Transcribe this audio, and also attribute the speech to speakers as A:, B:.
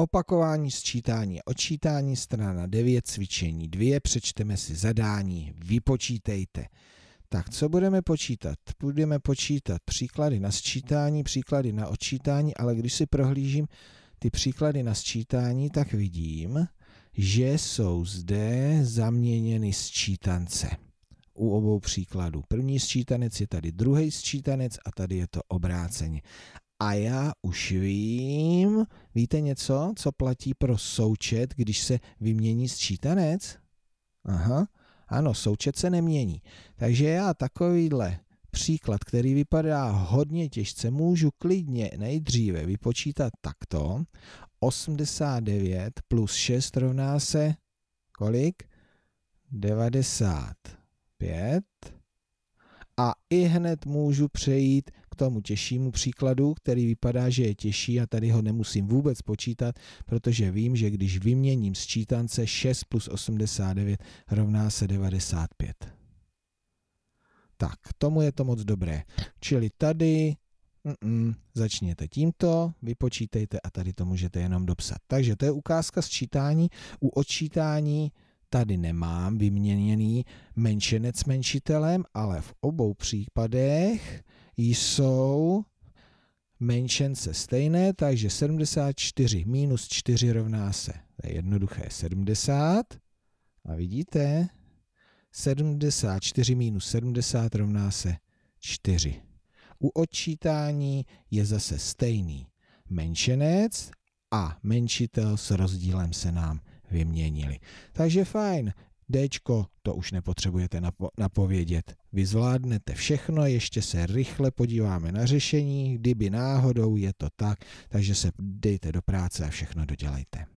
A: Opakování sčítání odčítání strana 9 cvičení 2 přečteme si zadání vypočítejte. Tak co budeme počítat? Budeme počítat příklady na sčítání, příklady na odčítání, ale když si prohlížím ty příklady na sčítání, tak vidím, že jsou zde zaměněny sčítance u obou příkladů. První sčítanec je tady druhý sčítanec a tady je to obráceně. A já už vím, víte něco, co platí pro součet, když se vymění sčítanec? Aha, ano, součet se nemění. Takže já takovýhle příklad, který vypadá hodně těžce, můžu klidně nejdříve vypočítat takto. 89 plus 6 rovná se kolik? 95. A i hned můžu přejít tomu těžšímu příkladu, který vypadá, že je těžší a tady ho nemusím vůbec počítat, protože vím, že když vyměním sčítance 6 plus 89 rovná se 95. Tak, tomu je to moc dobré. Čili tady Mm-mm. Začněte tímto, vypočítejte a tady to můžete jenom dopsat. Takže to je ukázka sčítání. U odčítání tady nemám vyměněný menšenec menšitelem, ale v obou případech jsou menšence stejné, takže 74 minus 4 rovná se, to je jednoduché, 70. A vidíte, 74 minus 70 rovná se 4. U odčítání je zase stejný menšenec a menšitel s rozdílem se nám vyměnili. Takže fajn, D to už nepotřebujete napo- napovědět. Vy zvládnete všechno, ještě se rychle podíváme na řešení, kdyby náhodou je to tak, takže se dejte do práce a všechno dodělejte.